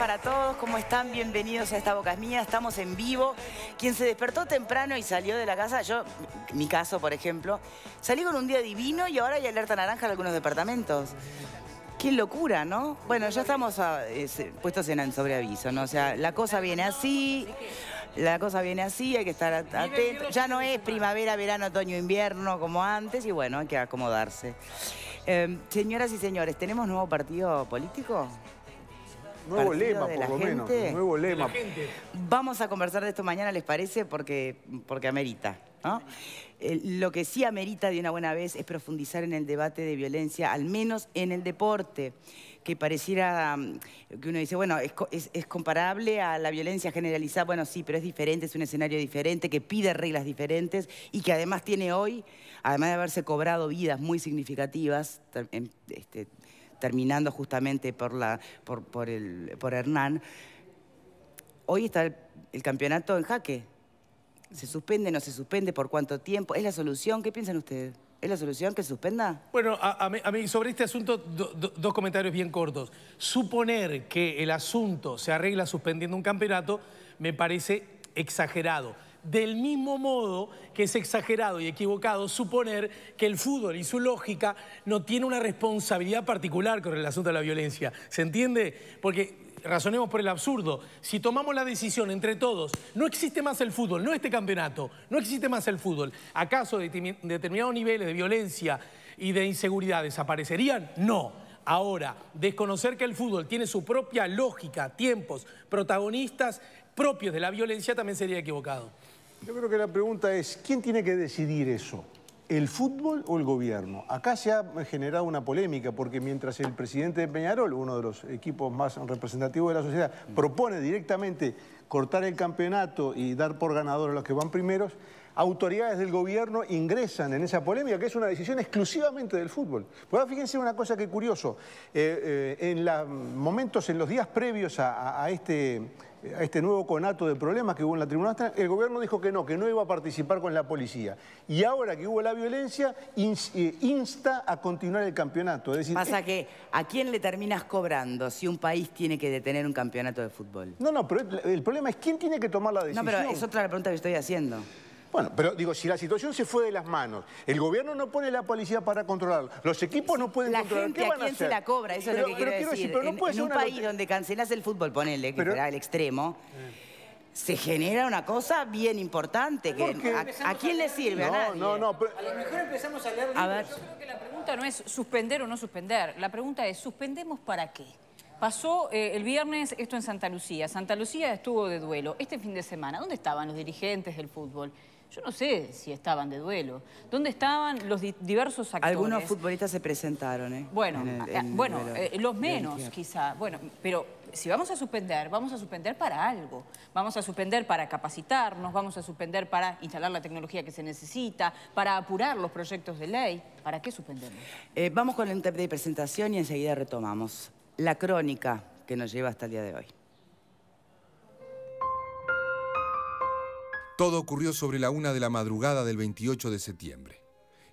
para todos. ¿Cómo están? Bienvenidos a esta Boca es Mía. Estamos en vivo. Quien se despertó temprano y salió de la casa, yo, mi caso, por ejemplo, salí con un día divino y ahora hay alerta naranja en algunos departamentos. Qué locura, ¿no? Bueno, ya estamos ah, eh, puestos en sobreaviso, ¿no? O sea, la cosa viene así, la cosa viene así, hay que estar atentos. Ya no es primavera, verano, otoño, invierno como antes y bueno, hay que acomodarse. Em, señoras y señores, ¿tenemos nuevo partido político? Nuevo lema, por lo menos. Nuevo lema. Vamos a conversar de esto mañana, ¿les parece? Porque, porque amerita. Eh, lo que sí amerita de una buena vez es profundizar en el debate de violencia, al menos en el deporte que pareciera mm, que uno dice, bueno, es, comparable a la violencia generalizada, bueno, sí, pero es diferente, es un escenario diferente, que pide reglas diferentes y que además tiene hoy, además de haberse cobrado vidas muy significativas, este, terminando justamente por, la, por, el, por Hernán, hoy está el, campeonato en jaque. ¿Se suspende, no se suspende? ¿Por cuánto tiempo? ¿Es la solución? ¿Qué piensan ustedes? ¿Es la solución que se suspenda? Bueno, a, mí, sobre este asunto dos comentarios bien cortos. Suponer que el asunto se arregla suspendiendo un campeonato me parece exagerado del mismo modo que es exagerado y equivocado suponer que el fútbol y su lógica no tiene una responsabilidad particular con el asunto de la violencia. ¿Se entiende? Porque razonemos por el absurdo. Si tomamos la decisión entre todos, no existe más el fútbol, no este campeonato, no existe más el fútbol. ¿Acaso determinados niveles de violencia y de inseguridad desaparecerían? No. Ahora, desconocer que el fútbol tiene su propia lógica, tiempos, protagonistas propios de la violencia también sería equivocado. Yo creo que la pregunta es, ¿quién tiene que decidir eso? ¿El fútbol o el gobierno? Acá se ha generado una polémica porque mientras el presidente de Peñarol, uno de los equipos más representativos de la sociedad, propone directamente cortar el campeonato y dar por ganador a los que van primeros, autoridades del gobierno ingresan en esa polémica, que es una decisión exclusivamente del fútbol. Pero fíjense una cosa que curioso, eh, eh, en los momentos, en los días previos a este a este nuevo conato de problemas que hubo en la tribuna, el gobierno dijo que no, que no iba a participar con la policía. Y ahora que hubo la violencia, eh, insta a continuar el campeonato. decir, Pasa que, ¿a quién le terminas cobrando si un país tiene que detener un campeonato de fútbol? No, no, pero el, problema es quién tiene que tomar la decisión. No, pero es otra la pregunta que estoy haciendo. Bueno, pero digo, si la situación se fue de las manos, el gobierno no pone la policía para controlar, los equipos no pueden la controlar, gente, ¿qué a, quién se la cobra? Eso es lo que quiero decir. en, un país donde cancelas el fútbol, ponele, que será el extremo... se genera una cosa bien importante. Que, a, quién le sirve? No, a nadie. No, no, A lo mejor empezamos a leer A ver. Yo creo que la pregunta no es suspender o no suspender. La pregunta es, ¿suspendemos para qué? Pasó eh, el viernes esto en Santa Lucía. Santa Lucía estuvo de duelo. Este fin de semana, ¿dónde estaban los dirigentes del fútbol? Yo no sé si estaban de duelo. ¿Dónde estaban los diversos actores? Algunos futbolistas se presentaron, ¿eh? Bueno, ah, bueno eh, los menos quizá. Bueno, pero si vamos a suspender, vamos a suspender para algo. Vamos a suspender para capacitarnos, vamos a suspender para instalar la tecnología que se necesita, para apurar los proyectos de ley. ¿Para qué suspendemos? Eh, vamos con el intérprete de presentación y enseguida retomamos. La crónica que nos lleva hasta el día de hoy. Todo ocurrió sobre la una de la madrugada del 28 de septiembre.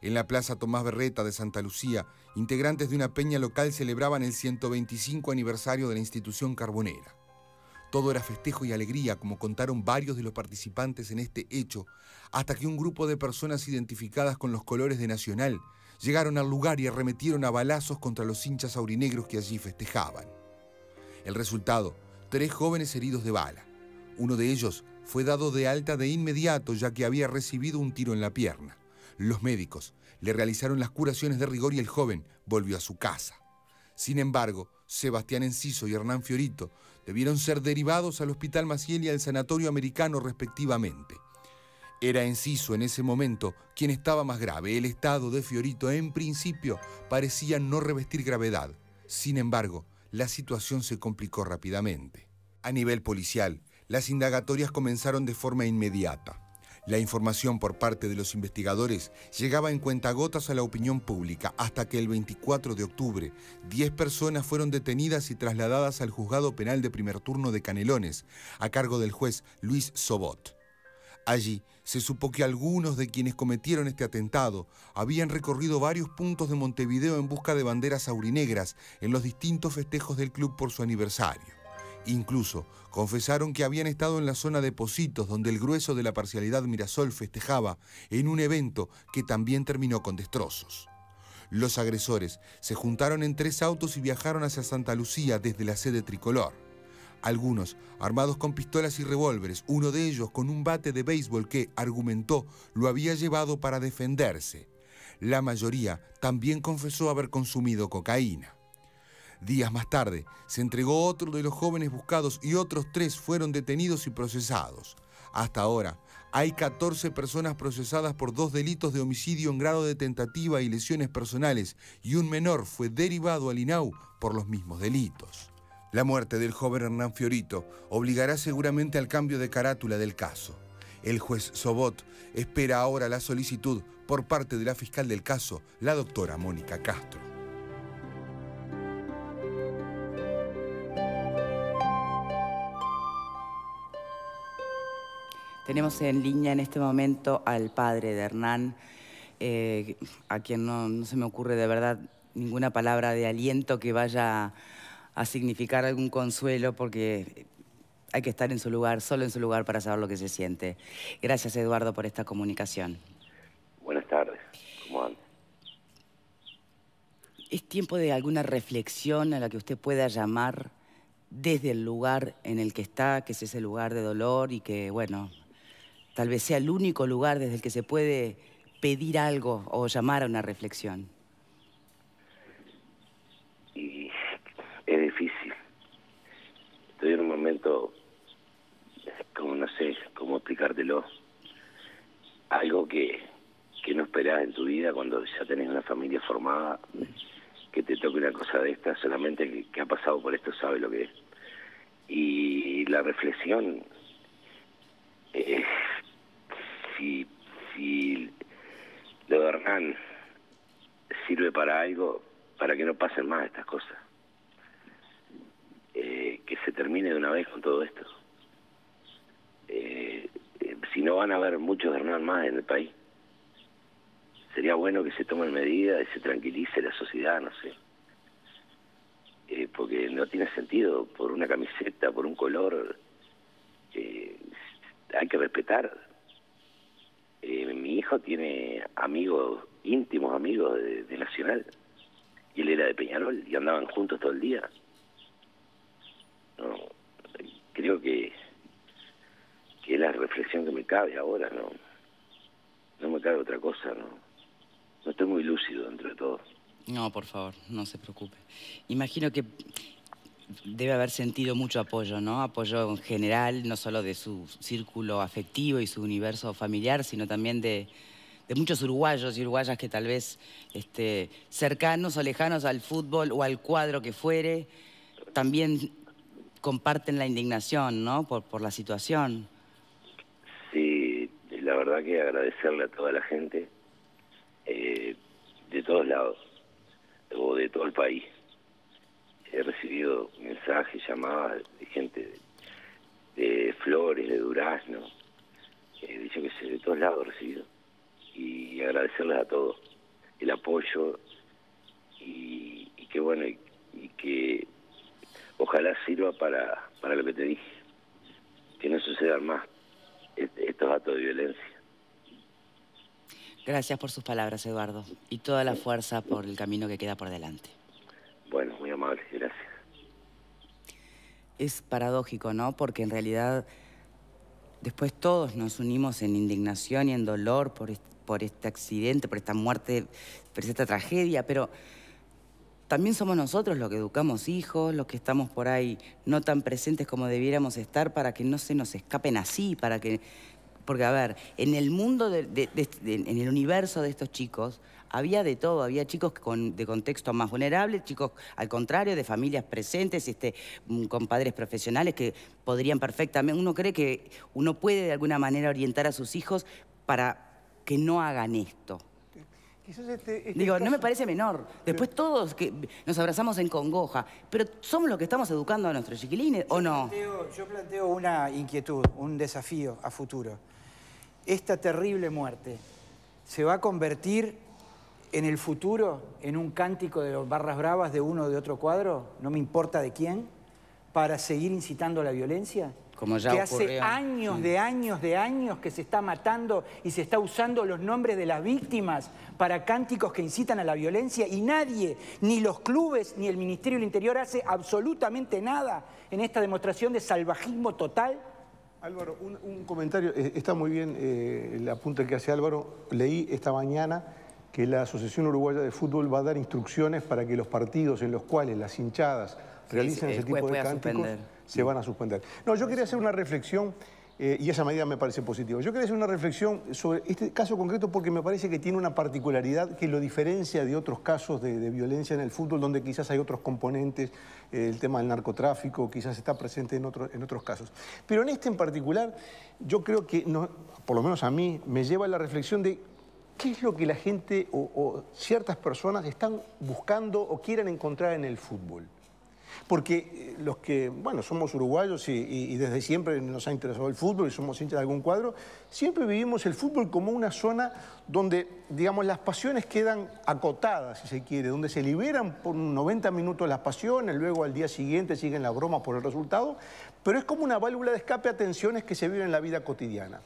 En la Plaza Tomás Berreta de Santa Lucía, integrantes de una peña local celebraban el 125 aniversario de la institución carbonera. Todo era festejo y alegría, como contaron varios de los participantes en este hecho, hasta que un grupo de personas identificadas con los colores de Nacional llegaron al lugar y arremetieron a balazos contra los hinchas aurinegros que allí festejaban. El resultado, tres jóvenes heridos de bala. Uno de ellos fue dado de alta de inmediato ya que había recibido un tiro en la pierna. Los médicos le realizaron las curaciones de rigor y el joven volvió a su casa. Sin embargo, Sebastián Enciso y Hernán Fiorito debieron ser derivados al Hospital Maciel y al Sanatorio Americano respectivamente. Era Enciso en ese momento quien estaba más grave. El estado de Fiorito en principio parecía no revestir gravedad. Sin embargo, la situación se complicó rápidamente. A nivel policial, las indagatorias comenzaron de forma inmediata. La información por parte de los investigadores llegaba en cuentagotas a la opinión pública hasta que el 24 de octubre 10 personas fueron detenidas y trasladadas al juzgado penal de primer turno de Canelones, a cargo del juez Luis Sobot. Allí se supo que algunos de quienes cometieron este atentado habían recorrido varios puntos de Montevideo en busca de banderas aurinegras en los distintos festejos del club por su aniversario. Incluso confesaron que habían estado en la zona de Positos, donde el grueso de la parcialidad Mirasol festejaba, en un evento que también terminó con destrozos. Los agresores se juntaron en tres autos y viajaron hacia Santa Lucía desde la sede tricolor. Algunos armados con pistolas y revólveres, uno de ellos con un bate de béisbol que, argumentó, lo había llevado para defenderse. La mayoría también confesó haber consumido cocaína. Días más tarde, se entregó otro de los jóvenes buscados y otros tres fueron detenidos y procesados. Hasta ahora, hay 14 personas procesadas por dos delitos de homicidio en grado de tentativa y lesiones personales, y un menor fue derivado al INAU por los mismos delitos. La muerte del joven Hernán Fiorito obligará seguramente al cambio de carátula del caso. El juez Sobot espera ahora la solicitud por parte de la fiscal del caso, la doctora Mónica Castro. Tenemos en línea en este momento al padre de Hernán, eh, a quien no, se me ocurre de verdad ninguna palabra de aliento que vaya a significar algún consuelo, porque hay que estar en su lugar, solo en su lugar, para saber lo que se siente. Gracias, Eduardo, por esta comunicación. Buenas tardes. ¿Cómo ¿Es tiempo de alguna reflexión a la que usted pueda llamar desde el lugar en el que está, que es ese lugar de dolor y que, bueno, tal vez sea el único lugar desde el que se puede pedir algo o llamar a una reflexión? Y es difícil. Estoy en un momento, como no sé cómo explicártelo, algo que, no esperás en tu vida cuando ya tenés una familia formada, que te toque una cosa de esta, solamente el que, ha pasado por esto sabe lo que es. Y la reflexión... es si, lo de Hernán sirve para algo, para que no pasen más estas cosas. Eh, que se termine de una vez con todo esto. Eh, eh, si no van a haber muchos Hernán más en el país. Sería bueno que se tomen medidas y se tranquilice la sociedad, no sé. porque no tiene sentido, por una camiseta, por un color, hay que respetar eh, mi hijo tiene amigos, íntimos amigos de, Nacional, y él era de Peñarol, y andaban juntos todo el día. No, creo que, que es la reflexión que me cabe ahora, ¿no? No me cabe otra cosa, ¿no? No estoy muy lúcido dentro de todo. No, por favor, no se preocupe. Imagino que debe haber sentido mucho apoyo, ¿no? Apoyo en general, no solo de su círculo afectivo y su universo familiar, sino también de, muchos uruguayos y uruguayas que tal vez este, cercanos o lejanos al fútbol o al cuadro que fuere, también comparten la indignación, ¿no? Por, la situación. Sí, la verdad que agradecerle a toda la gente eh, de todos lados, o de todo el país he recibido mensajes, llamadas de gente de, flores, de durazno, he eh, dicho que de todos lados recibido. Y agradecerles a todos el apoyo y, que bueno, y, que ojalá sirva para, para lo que te dije, que no sucedan más estos actos de violencia. Gracias por sus palabras, Eduardo, y toda la fuerza por el camino que queda por delante. Bueno, muy amable, gracias. Es paradójico, ¿no? Porque en realidad después todos nos unimos en indignación y en dolor por, este, por este accidente, por esta muerte, por esta tragedia, pero también somos nosotros los que educamos hijos, los que estamos por ahí no tan presentes como debiéramos estar para que no se nos escapen así, para que porque, a ver, en el mundo, en el universo de estos chicos, había de todo, había chicos de contexto más vulnerable, chicos al contrario, de familias presentes, este, mm, con padres profesionales que podrían perfectamente, uno cree que uno puede de alguna manera orientar a sus hijos para que no hagan esto. Este, este Digo, no me parece menor. Después todos que nos abrazamos en congoja, pero somos los que estamos educando a nuestros chiquilines, ¿o no? yo planteo una inquietud, un desafío a futuro esta terrible muerte se va a convertir en el futuro en un cántico de los barras bravas de uno o de otro cuadro, no me importa de quién, para seguir incitando a la violencia? Como ya que hace años de años de años que se está matando y se está usando los nombres de las víctimas para cánticos que incitan a la violencia y nadie, ni los clubes ni el Ministerio del Interior hace absolutamente nada en esta demostración de salvajismo total. Álvaro, un, comentario. Eh, está muy bien eh, la punta que hace Álvaro. Leí esta mañana que la Asociación Uruguaya de Fútbol va a dar instrucciones para que los partidos en los cuales las hinchadas realicen ese tipo de cánticos se van a suspender. No, yo quería hacer una reflexión eh, y esa medida me parece positiva. Yo quería hacer una reflexión sobre este caso concreto porque me parece que tiene una particularidad que lo diferencia de otros casos de, violencia en el fútbol, donde quizás hay otros componentes, eh, el tema del narcotráfico quizás está presente en, en otros casos. Pero en este en particular, yo creo que, no, por lo menos a mí, me lleva a la reflexión de qué es lo que la gente o, o ciertas personas están buscando o quieren encontrar en el fútbol. Porque eh, los que, bueno, somos uruguayos y, desde siempre nos ha interesado el fútbol y somos hinchas de algún cuadro, siempre vivimos el fútbol como una zona donde, digamos, las pasiones quedan acotadas, si se quiere, donde se liberan por 90 minutos las pasiones, luego al día siguiente siguen las bromas por el resultado, pero es como una válvula de escape a tensiones que se viven en la vida cotidiana.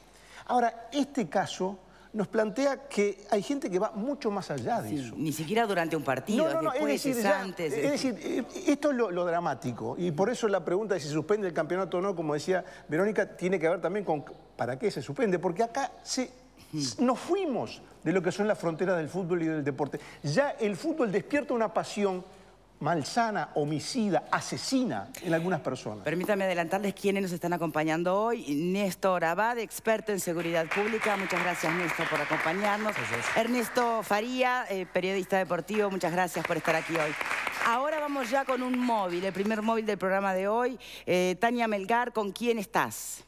Ahora, este caso nos plantea que hay gente que va mucho más allá de eso. Ni siquiera durante un partido, no, no, después, es, decir, antes. Es decir, eh, esto es lo, dramático. Y por eso la pregunta de si suspende el campeonato o no, como decía Verónica, tiene que ver también con para qué se suspende. Porque acá se, nos fuimos de lo que son las fronteras del fútbol y del deporte. Ya el fútbol despierta una pasión malsana, homicida, asesina en algunas personas. Permítame adelantarles quiénes nos están acompañando hoy. Néstor Abad, experto en seguridad pública. Muchas gracias, Néstor, por acompañarnos. Ernesto Faría, eh, periodista deportivo. Muchas gracias por estar aquí hoy. Ahora vamos ya con un móvil, el primer móvil del programa de hoy. Eh, Tania Melgar, ¿con quién estás?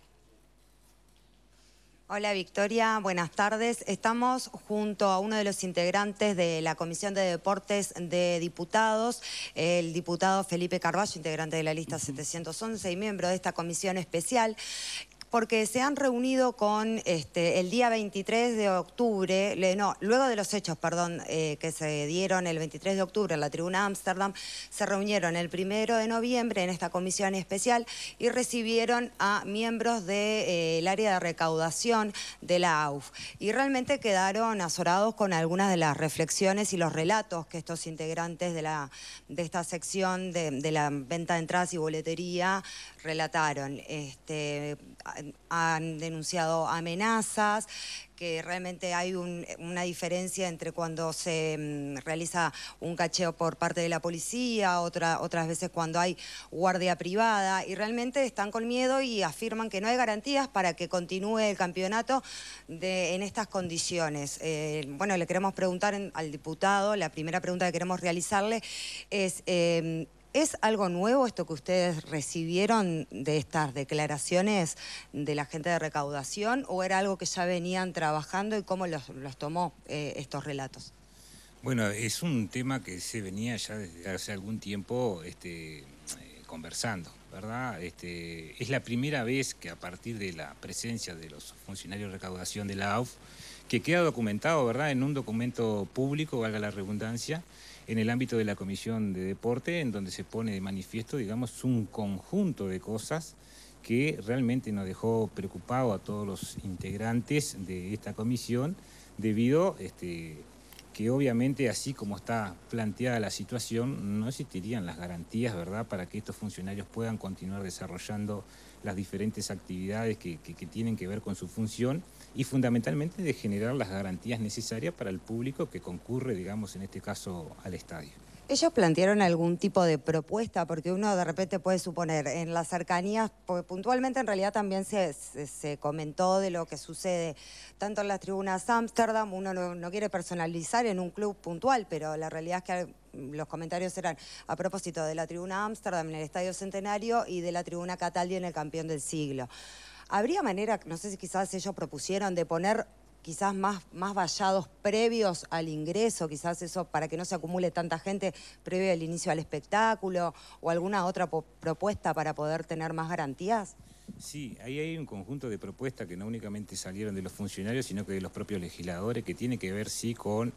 Hola Victoria, buenas tardes. Estamos junto a uno de los integrantes de la Comisión de Deportes de Diputados, el diputado Felipe Carballo, integrante de la lista 711 y miembro de esta comisión especial, porque se han reunido con este, el día 23 de octubre, no, luego de los hechos, perdón, eh, que se dieron el 23 de octubre en la tribuna Ámsterdam, se reunieron el primero de noviembre en esta comisión especial y recibieron a miembros del eh, área de recaudación de la AUF. Y realmente quedaron azorados con algunas de las reflexiones y los relatos que estos integrantes de, la, de esta sección de, la venta de entradas y boletería relataron. Este, han denunciado amenazas, que realmente hay una diferencia entre cuando se mm, realiza un cacheo por parte de la policía, otra, otras veces cuando hay guardia privada, y realmente están con miedo y afirman que no hay garantías para que continúe el campeonato en estas condiciones. Eh, bueno, le queremos preguntar al diputado, la primera pregunta que queremos realizarle es... Em, ¿Es algo nuevo esto que ustedes recibieron de estas declaraciones de la gente de recaudación o era algo que ya venían trabajando y cómo los, tomó eh, estos relatos? Bueno, es un tema que se venía ya desde hace algún tiempo este, eh, conversando, ¿verdad? Este, es la primera vez que a partir de la presencia de los funcionarios de recaudación de la AUF, que queda documentado, ¿verdad?, en un documento público, valga la redundancia, en el ámbito de la Comisión de Deporte, en donde se pone de manifiesto, digamos, un conjunto de cosas que realmente nos dejó preocupado a todos los integrantes de esta comisión, debido este, que obviamente así como está planteada la situación, no existirían las garantías, ¿verdad?, para que estos funcionarios puedan continuar desarrollando las diferentes actividades que tienen que ver con su función y fundamentalmente de generar las garantías necesarias para el público que concurre, digamos, en este caso al estadio. ¿Ellos plantearon algún tipo de propuesta? Porque uno de repente puede suponer, en las cercanías, pues, puntualmente en realidad también se, comentó de lo que sucede tanto en las tribunas Ámsterdam, uno no, no, quiere personalizar en un club puntual, pero la realidad es que los comentarios eran a propósito de la tribuna Ámsterdam en el Estadio Centenario y de la tribuna Cataldi en el Campeón del Siglo. ¿Habría manera, no sé si quizás ellos propusieron, de poner quizás más, más vallados previos al ingreso, quizás eso para que no se acumule tanta gente previo al inicio del espectáculo, o alguna otra propuesta para poder tener más garantías? Sí, ahí hay un conjunto de propuestas que no únicamente salieron de los funcionarios, sino que de los propios legisladores, que tiene que ver, sí, con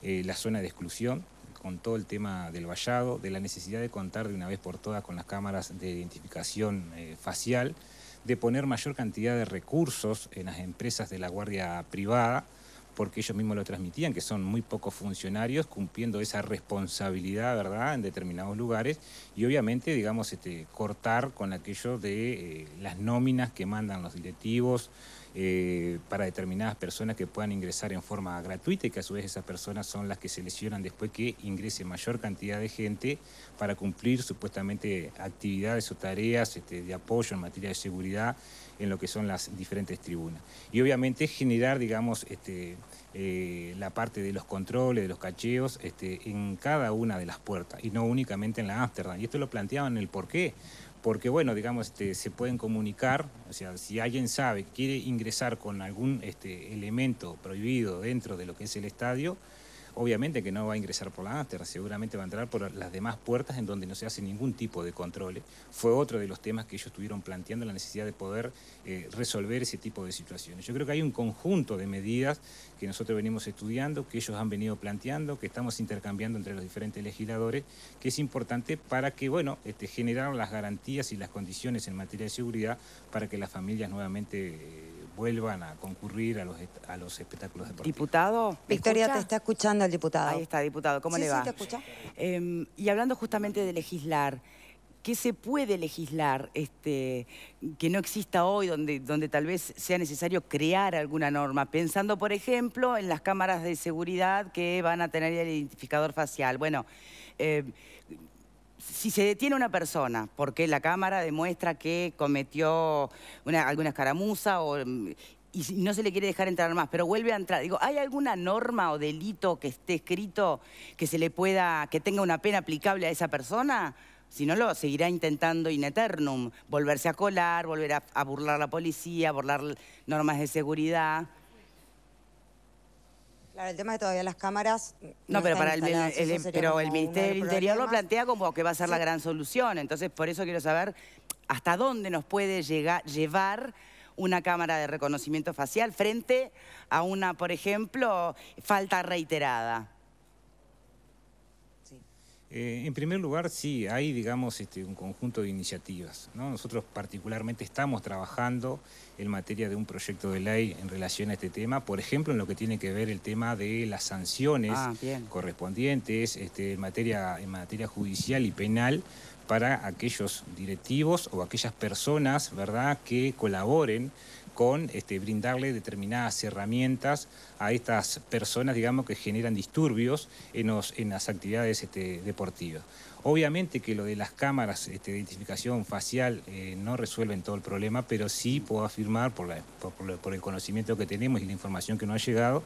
eh, la zona de exclusión, con todo el tema del vallado, de la necesidad de contar de una vez por todas con las cámaras de identificación eh, facial de poner mayor cantidad de recursos en las empresas de la guardia privada, porque ellos mismos lo transmitían, que son muy pocos funcionarios cumpliendo esa responsabilidad, ¿verdad?, en determinados lugares, y obviamente, digamos, este, cortar con aquello de eh, las nóminas que mandan los directivos, eh, para determinadas personas que puedan ingresar en forma gratuita y que a su vez esas personas son las que se lesionan después que ingrese mayor cantidad de gente para cumplir supuestamente actividades o tareas este, de apoyo en materia de seguridad en lo que son las diferentes tribunas. Y obviamente generar, digamos, este, eh, la parte de los controles, de los cacheos, este, en cada una de las puertas y no únicamente en la Amsterdam. Y esto lo planteaban el por qué porque bueno, digamos, este, se pueden comunicar, o sea, si alguien sabe, quiere ingresar con algún este, elemento prohibido dentro de lo que es el estadio, obviamente que no va a ingresar por la ANSTER, seguramente va a entrar por las demás puertas en donde no se hace ningún tipo de control. Fue otro de los temas que ellos estuvieron planteando, la necesidad de poder eh, resolver ese tipo de situaciones. Yo creo que hay un conjunto de medidas que nosotros venimos estudiando, que ellos han venido planteando, que estamos intercambiando entre los diferentes legisladores, que es importante para que, bueno, este, generar las garantías y las condiciones en materia de seguridad para que las familias nuevamente... Eh, vuelvan a concurrir a los, a los espectáculos deportivos. Diputado. Victoria, te está escuchando el diputado. Ahí está, diputado, ¿cómo le va? Sí, te escucha. Em, y hablando justamente de legislar, ¿qué se puede legislar este, que no exista hoy, donde, donde tal vez sea necesario crear alguna norma? Pensando, por ejemplo, en las cámaras de seguridad que van a tener el identificador facial. Bueno, eh, si se detiene una persona porque la cámara demuestra que cometió alguna escaramuza o, mm, y no se le quiere dejar entrar más, pero vuelve a entrar. Digo, ¿hay alguna norma o delito que esté escrito que se le pueda, que tenga una pena aplicable a esa persona? Si no, lo seguirá intentando in eternum, volverse a colar, volver a, a burlar a la policía, burlar normas de seguridad. Claro, el tema de todavía las cámaras. No, pero para el, pero el Ministerio del Interior lo plantea como que va a ser la gran solución. Entonces, por eso quiero saber hasta dónde nos puede llegar, llevar una cámara de reconocimiento facial frente a una, por ejemplo, falta reiterada. Eh, en primer lugar, sí, hay, digamos, este, un conjunto de iniciativas. Nosotros particularmente estamos trabajando en materia de un proyecto de ley en relación a este tema, por ejemplo, en lo que tiene que ver el tema de las sanciones ah, correspondientes este, en, materia, en materia judicial y penal para aquellos directivos o aquellas personas, ¿verdad?, que colaboren con este, brindarle determinadas herramientas a estas personas, digamos, que generan disturbios en, las actividades este, deportivas. Obviamente que lo de las cámaras este, de identificación facial eh, no resuelven todo el problema, pero sí puedo afirmar por, por el conocimiento que tenemos y la información que nos ha llegado,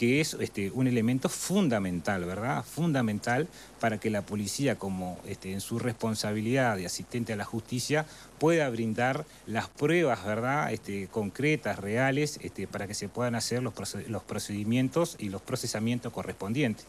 que es este, un elemento fundamental, ¿verdad? Fundamental para que la policía, como este, en su responsabilidad de asistente a la justicia, pueda brindar las pruebas, ¿verdad? Este, concretas, reales, este, para que se puedan hacer los, procedimientos y los procesamientos correspondientes.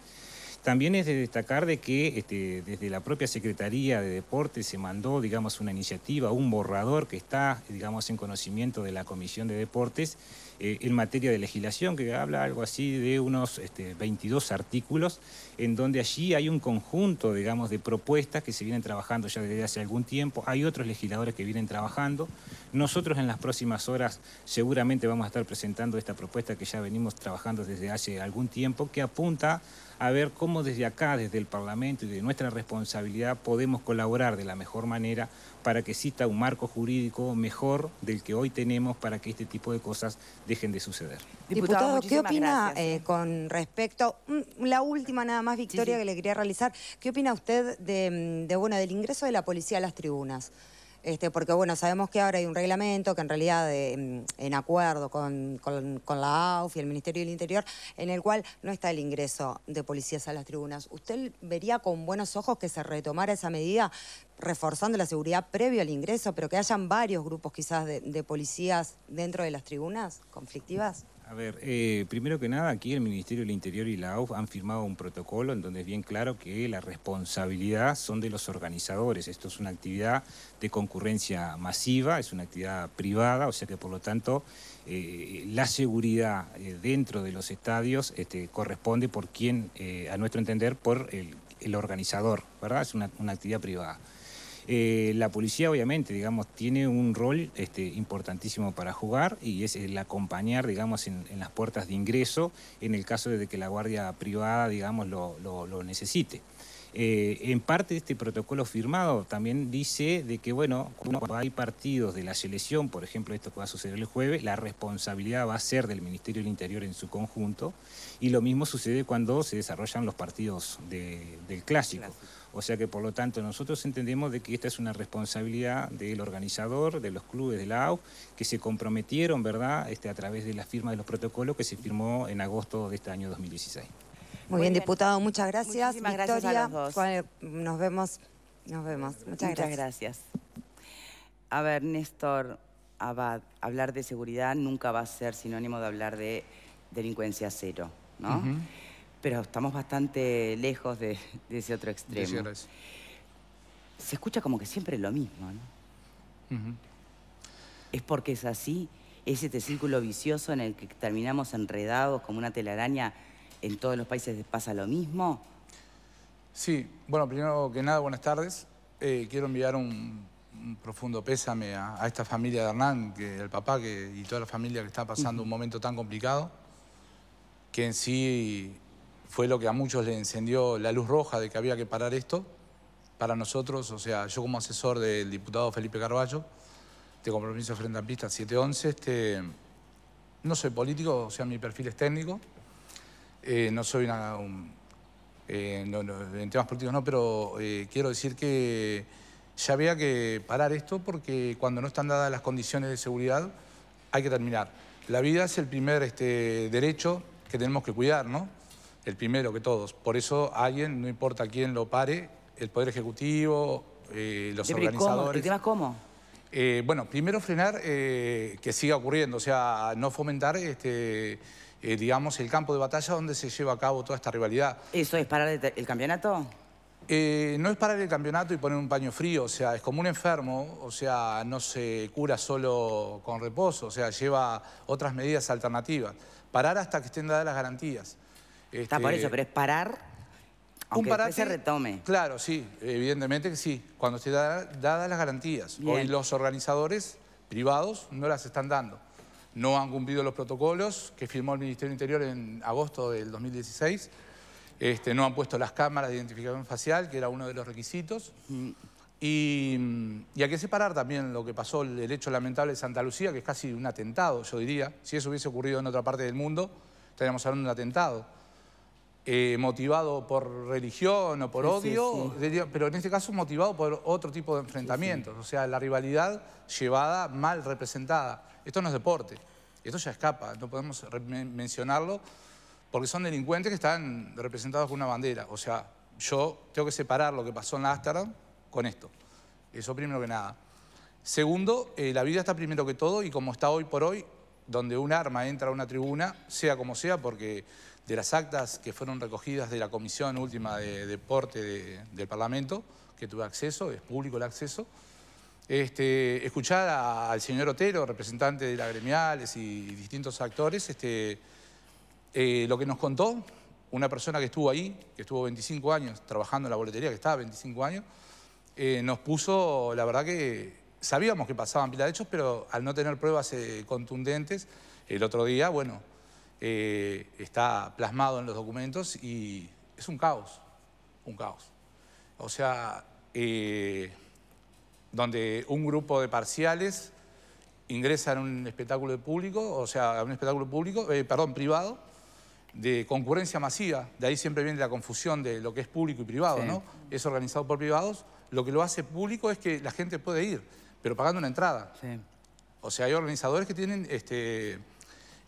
También es de destacar de que este, desde la propia Secretaría de Deportes se mandó, digamos, una iniciativa, un borrador que está, digamos, en conocimiento de la Comisión de Deportes eh, en materia de legislación, que habla algo así de unos 22 este, artículos, en donde allí hay un conjunto, digamos, de propuestas que se vienen trabajando ya desde hace algún tiempo. Hay otros legisladores que vienen trabajando. Nosotros en las próximas horas seguramente vamos a estar presentando esta propuesta que ya venimos trabajando desde hace algún tiempo, que apunta a ver cómo desde acá, desde el Parlamento y de nuestra responsabilidad, podemos colaborar de la mejor manera para que exista un marco jurídico mejor del que hoy tenemos para que este tipo de cosas dejen de suceder. Diputado, ¿qué opina eh, eh? con respecto, mm, la última nada más, Victoria, que le quería realizar, ¿qué opina usted mm, de, bueno, del ingreso de la policía a las tribunas? Este, porque bueno, sabemos que ahora hay un reglamento que en realidad em, en, acuerdo con, la AUF y el Ministerio del Interior, en el cual no está el ingreso de policías a las tribunas. ¿Usted vería con buenos ojos que se retomara esa medida, reforzando la seguridad previo al ingreso, pero que hayan varios grupos quizás de policías dentro de las tribunas conflictivas? A ver, eh, primero que nada, aquí el Ministerio del Interior y la AUF han firmado un protocolo en donde es bien claro que la responsabilidad son de los organizadores. Esto es una actividad de concurrencia masiva, es una actividad privada, o sea que por lo tanto eh, la seguridad eh, dentro de los estadios este, corresponde por quien, a nuestro entender, por el, organizador, ¿verdad? Es una actividad privada. Eh, la policía, obviamente, digamos, tiene un rol este, importantísimo para jugar y es el acompañar, digamos, en, las puertas de ingreso en el caso de que la guardia privada, digamos, lo, necesite. Eh, en parte este protocolo firmado también dice de que, bueno, cuando hay partidos de la selección, por ejemplo, esto que va a suceder el jueves, la responsabilidad va a ser del Ministerio del Interior en su conjunto, y lo mismo sucede cuando se desarrollan los partidos del clásico. O sea que por lo tanto nosotros entendemos de que esta es una responsabilidad del organizador, de los clubes de la AU, que se comprometieron, ¿verdad?, este, a través de la firma de los protocolos que se firmó en agosto de este año 2016. Muy, bien, diputado, muchas gracias. Muchísimas gracias a los nos vemos, nos vemos. Muchas, gracias. A ver, Néstor hablar de seguridad nunca va a ser sinónimo de hablar de delincuencia cero, ¿no? pero estamos bastante lejos de, ese otro extremo. Se escucha como que siempre es lo mismo, ¿no? Es porque es así, es este círculo vicioso en el que terminamos enredados como una telaraña, en todos los países pasa lo mismo. Sí, bueno, primero que nada, buenas tardes. Eh, quiero enviar un, profundo pésame a, esta familia de Hernán, que el papá que, y toda la familia que está pasando un momento tan complicado, que en sí fue lo que a muchos le encendió la luz roja de que había que parar esto. Para nosotros, o sea, yo como asesor del diputado Felipe Carballo, de Compromiso Frente a Pista 711, este, no soy político, o sea, mi perfil es técnico, eh, no soy una... Eh, en temas políticos no, pero eh, quiero decir que ya había que parar esto porque cuando no están dadas las condiciones de seguridad hay que terminar. La vida es el primer este, derecho que tenemos que cuidar, ¿no? el primero que todos. Por eso alguien, no importa quién lo pare, el Poder Ejecutivo, eh, los organizadores... ¿cómo? ¿El cómo? Eh, bueno, primero frenar eh, que siga ocurriendo, o sea, no fomentar, este, digamos, el campo de batalla donde se lleva a cabo toda esta rivalidad. ¿Eso es parar el campeonato? no es parar el campeonato y poner un paño frío, o sea, es como un enfermo, o sea, no se cura solo con reposo, o sea, lleva otras medidas alternativas. Parar hasta que estén dadas las garantías. Está por eso, este, pero es parar aunque un se retome. Claro, sí, evidentemente que sí, cuando se dan dadas las garantías. Hoy los organizadores privados no las están dando. No han cumplido los protocolos que firmó el Ministerio Interior en agosto del 2016. Este, no han puesto las cámaras de identificación facial, que era uno de los requisitos. Mm. Y, mm, y, hay que separar también lo que pasó, el hecho lamentable de Santa Lucía, que es casi un atentado, yo diría. Si eso hubiese ocurrido en otra parte del mundo, estaríamos hablando de un atentado. Eh, motivado por religión o por odio, pero en este caso motivado por otro tipo de enfrentamientos, o sea, la rivalidad llevada mal representada. Esto no es deporte, esto ya escapa, no podemos mencionarlo porque son delincuentes que están representados con una bandera. O sea, yo tengo que separar lo que pasó en la con esto. Eso primero que nada. Segundo, eh, la vida está primero que todo y como está hoy por hoy, donde un arma entra a una tribuna, sea como sea, porque de las actas que fueron recogidas de la Comisión Última de Deporte del Parlamento, que tuve acceso, es público el acceso. Este, escuchar al señor Otero, representante de la gremiales y, distintos actores, este, eh, lo que nos contó una persona que estuvo ahí, que estuvo 25 años trabajando en la boletería, que estaba 25 años, eh, nos puso, la verdad que sabíamos que pasaban pila de hechos, pero al no tener pruebas eh, contundentes, el otro día, bueno, eh, está plasmado en los documentos y es un caos, un caos. O sea, eh, donde un grupo de parciales ingresa a un espectáculo de público, o sea, a un espectáculo público, eh, perdón, privado, de concurrencia masiva, de ahí siempre viene la confusión de lo que es público y privado, ¿no? Es organizado por privados, lo que lo hace público es que la gente puede ir, pero pagando una entrada. O sea, hay organizadores que tienen este,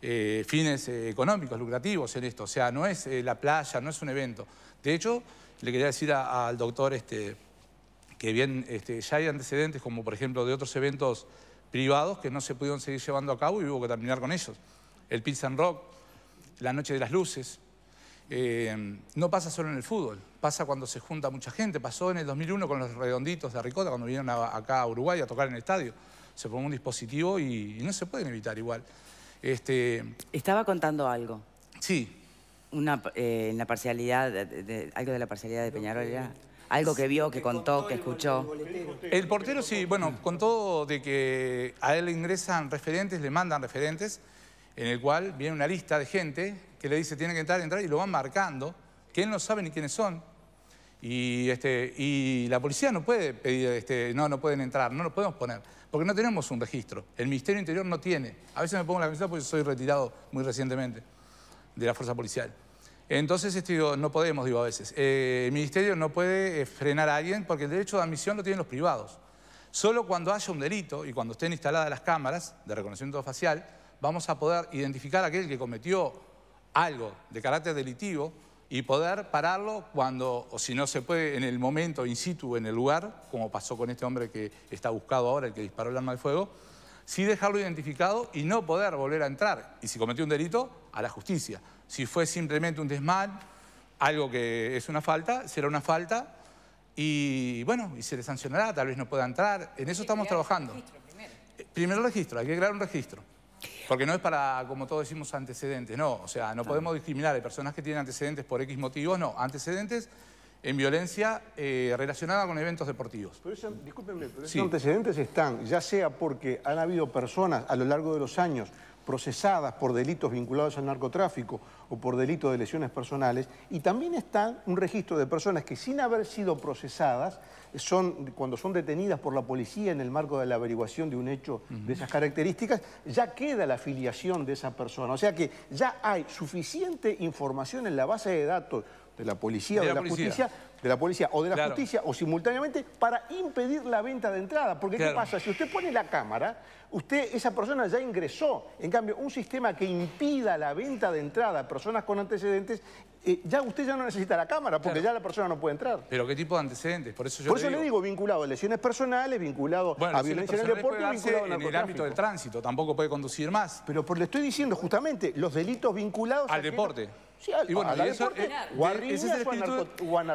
eh, fines eh, económicos, lucrativos en esto. O sea, no es eh, la playa, no es un evento. De hecho, le quería decir al doctor este, que bien este, ya hay antecedentes, como por ejemplo de otros eventos privados que no se pudieron seguir llevando a cabo y hubo que terminar con ellos. El Pizza and Rock, la Noche de las Luces. no pasa solo en el fútbol, pasa cuando se junta mucha gente. Pasó en el 2001 con los redonditos de Ricota, cuando vinieron acá a Uruguay a tocar en el estadio. Se pone un dispositivo y no se pueden evitar igual. Este, Estaba contando algo. Sí. Una, eh, la parcialidad, algo de la parcialidad de Peñarol, ¿ya? Algo que vio, que contó, que escuchó. El portero sí, bueno, contó de que a él ingresan referentes, le mandan referentes, en el cual viene una lista de gente que le dice tiene que entrar, entrar, y lo van marcando, que él no sabe ni quiénes son. Y, este, y la policía no puede pedir, este, no, no pueden entrar, no lo podemos poner porque no tenemos un registro. El Ministerio Interior no tiene. A veces me pongo la camiseta porque soy retirado muy recientemente de la fuerza policial. Entonces, este, digo, no podemos, digo a veces. Eh, el Ministerio no puede eh, frenar a alguien porque el derecho de admisión lo tienen los privados. Solo cuando haya un delito y cuando estén instaladas las cámaras de reconocimiento facial, vamos a poder identificar a aquel que cometió algo de carácter delitivo y poder pararlo cuando, o si no se puede, en el momento, in situ, en el lugar, como pasó con este hombre que está buscado ahora, el que disparó el arma de fuego, sí dejarlo identificado y no poder volver a entrar. Y si cometió un delito, a la justicia. Si fue simplemente un desmán, algo que es una falta, será una falta y bueno, y se le sancionará, tal vez no pueda entrar. En eso estamos trabajando. registro primero eh, registro, hay que crear un registro. Porque no es para, como todos decimos, antecedentes, no. O sea, no podemos discriminar de personas que tienen antecedentes por X motivos, no. Antecedentes en violencia eh, relacionada con eventos deportivos. Pero pero esos antecedentes están, ya sea porque han habido personas a lo largo de los años procesadas por delitos vinculados al narcotráfico o por delitos de lesiones personales, y también está un registro de personas que sin haber sido procesadas, son, cuando son detenidas por la policía en el marco de la averiguación de un hecho de esas características, ya queda la afiliación de esa persona. O sea que ya hay suficiente información en la base de datos de la policía o de la justicia de la policía o de la justicia o simultáneamente para impedir la venta de entrada. Porque ¿qué pasa? Si usted pone la cámara, usted, esa persona ya ingresó. En cambio, un sistema que impida la venta de entrada a personas con antecedentes eh, ya usted ya no necesita la cámara porque ya la persona no puede entrar. Pero qué tipo de antecedentes, por eso yo Por eso le digo, vinculado a lesiones personales, vinculado a violencia en el deporte, vinculado en el ámbito del tránsito, tampoco puede conducir más. Pero le estoy diciendo justamente los delitos vinculados al deporte y bueno, eh, es el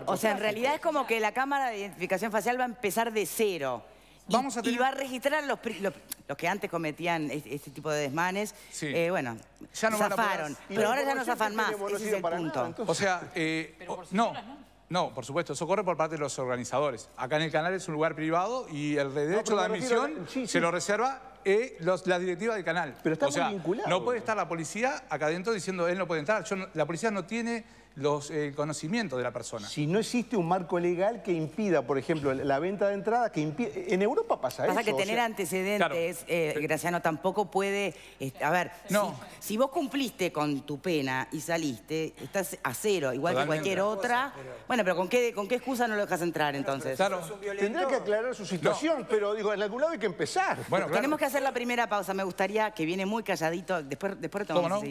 O sea, en realidad es como que la cámara de identificación facial va a empezar de cero. Y, va a registrar los, los, que antes cometían este, tipo de desmanes. Eh, bueno, ya no zafaron. Pero ahora ya no zafan más. Ese es el punto. o sea, eh, no. No, por supuesto, eso corre por parte de los organizadores. Acá en el canal es un lugar privado y el derecho de admisión se lo reserva eh, los, la directiva del canal. Pero está No puede estar la policía acá adentro diciendo él no puede entrar. la policía no tiene los, eh, conocimientos de la persona. Si no existe un marco legal que impida, por ejemplo, la venta de entrada, que impide... En Europa pasa, eso. Pasa que tener antecedentes, eh, Graciano, tampoco puede... a ver, no. si, vos cumpliste con tu pena y saliste, estás a cero, igual que cualquier otra. Bueno, pero ¿con qué, ¿con qué excusa no lo dejas entrar entonces? Claro. Tendrá que aclarar su situación, pero digo, en algún lado hay que empezar. Bueno, Tenemos que hacer la primera pausa. Me gustaría que viene muy calladito, después, después retomamos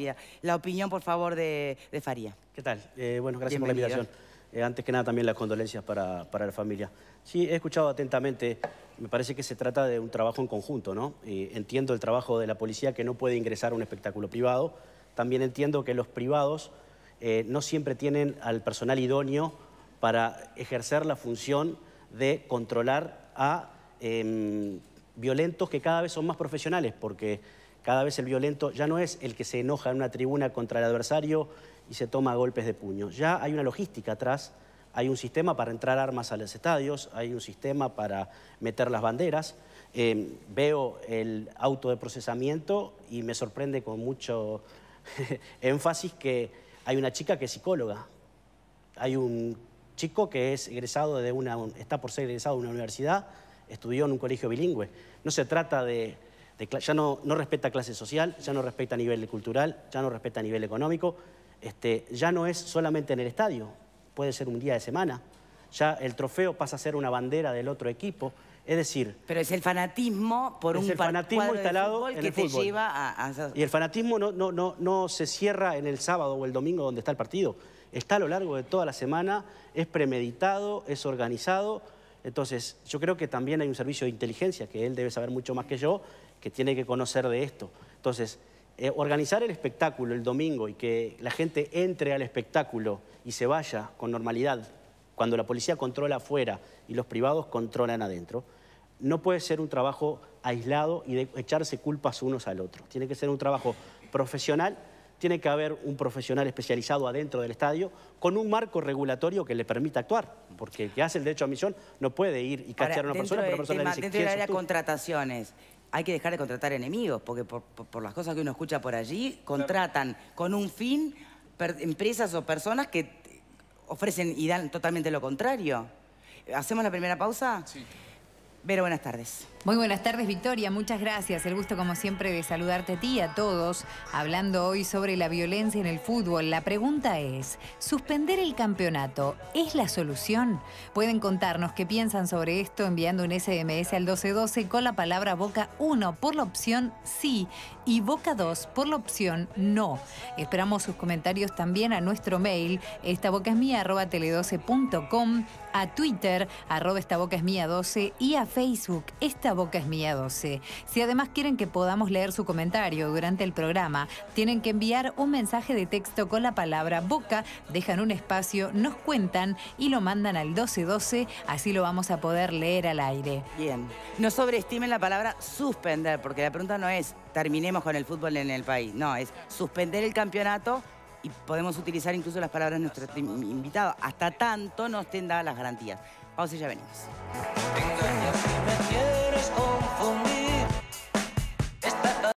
La opinión, por favor, de, de Faría. ¿Qué tal? Eh, bueno, gracias por la invitación. Eh, antes que nada, también las condolencias para, la familia. Sí, he escuchado atentamente. Me parece que se trata de un trabajo en conjunto, ¿no? entiendo el trabajo de la policía que no puede ingresar a un espectáculo privado. También entiendo que los privados eh, no siempre tienen al personal idóneo para ejercer la función de controlar a em, violentos que cada vez son más profesionales, porque cada vez el violento ya no es el que se enoja en una tribuna contra el adversario y se toma golpes de puño. Ya hay una logística atrás, hay un sistema para entrar armas a los estadios, hay un sistema para meter las banderas. Eh, veo el auto de procesamiento y me sorprende con mucho énfasis que hay una chica que es psicóloga, hay un chico que es egresado de una, está por ser egresado de una universidad, estudió en un colegio bilingüe. No se trata de ya no, no, respeta clase social, ya no respeta nivel cultural, ya no respeta nivel económico, este, ya no es solamente en el estadio, puede ser un día de semana, ya el trofeo pasa a ser una bandera del otro equipo. Es decir... Pero es el fanatismo por un el que te lleva a, a... Y el fanatismo no, no, no, no se cierra en el sábado o el domingo donde está el partido. Está a lo largo de toda la semana, es premeditado, es organizado. Entonces, yo creo que también hay un servicio de inteligencia que él debe saber mucho más que yo, que tiene que conocer de esto. Entonces, eh, organizar el espectáculo el domingo y que la gente entre al espectáculo y se vaya con normalidad, cuando la policía controla afuera y los privados controlan adentro, no puede ser un trabajo aislado y de echarse culpas unos al otro. Tiene que ser un trabajo profesional, tiene que haber un profesional especializado adentro del estadio con un marco regulatorio que le permita actuar, porque el que hace el derecho a misión no puede ir y cachar a una persona, pero una persona área contrataciones, hay que dejar de contratar enemigos, porque por, las cosas que uno escucha por allí, contratan con un fin empresas o personas que ofrecen y dan totalmente lo contrario. ¿Hacemos la primera pausa? Sí. Vero, buenas tardes. Muy buenas tardes, Victoria. Muchas gracias. El gusto, como siempre, de saludarte a ti y a todos. Hablando hoy sobre la violencia en el fútbol, la pregunta es, ¿suspender el campeonato es la solución? Pueden contarnos qué piensan sobre esto enviando un SMS al 1212 con la palabra Boca 1 por la opción sí y Boca 2 por la opción no. Esperamos sus comentarios también a nuestro mail, esta 12com a Twitter, arroba 12 y a Facebook, esta Boca es Mía 12. Si además quieren que podamos leer su comentario durante el programa, tienen que enviar un mensaje de texto con la palabra Boca, dejan un espacio, nos cuentan y lo mandan al 1212, así lo vamos a poder leer al aire. Bien. No sobreestimen la palabra suspender, porque la pregunta no es terminemos con el fútbol en el país, no, es suspender el campeonato y podemos utilizar incluso las palabras de nuestro invitado. Hasta tanto no estén dadas las garantías. Pausa y ya venimos. home for me.